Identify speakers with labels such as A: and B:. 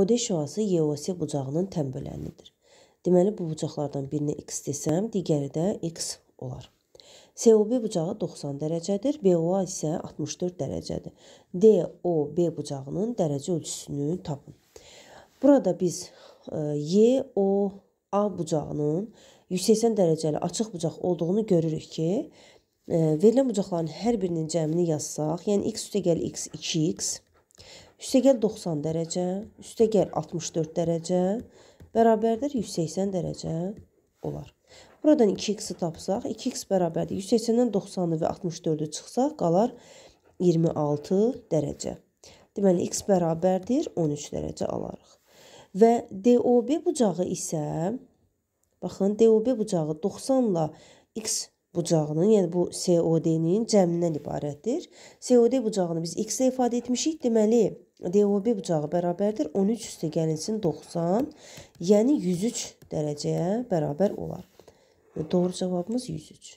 A: OD şüası YOC bucağının tənbölənidir. Deməli, bu bucaqlardan birini x desəm, digəri də x olar. COB bucağı 90 dərəcədir, BOA isə 64 dərəcədir. DOB bucağının dərəcə ölçüsünü tapın. Burada biz e, YOA bucağının 180 dərəcəli açıq bucaq olduğunu görürük ki, e, verilən bucaqların hər birinin cəmini yazsaq, yəni x üstə gəl x 2x Üstəgəl 90 dərəcə, üstəgəl 64 dərəcə bərabərdir 180 dərəcə olar. Buradan 2x-i tapsaq, 2x bərabərdir 180-dən 90-ı və 64-ü çıxsaq qalar 26 dərəcə. Deməli, x bərabərdir 13 dərəcə alarıq. Və DOB bucağı isə, baxın, DOB bucağı 90 ilə x bucağının, yəni bu COD-nin cəmindən ibarətdir. COD bucağını biz x-də ifadə etmişik, deməli, DOB bucağı bərabərdir 13 üstə gəlinsin 90, yəni 103 dərəcəyə bərabər olar. Doğru cavabımız 103.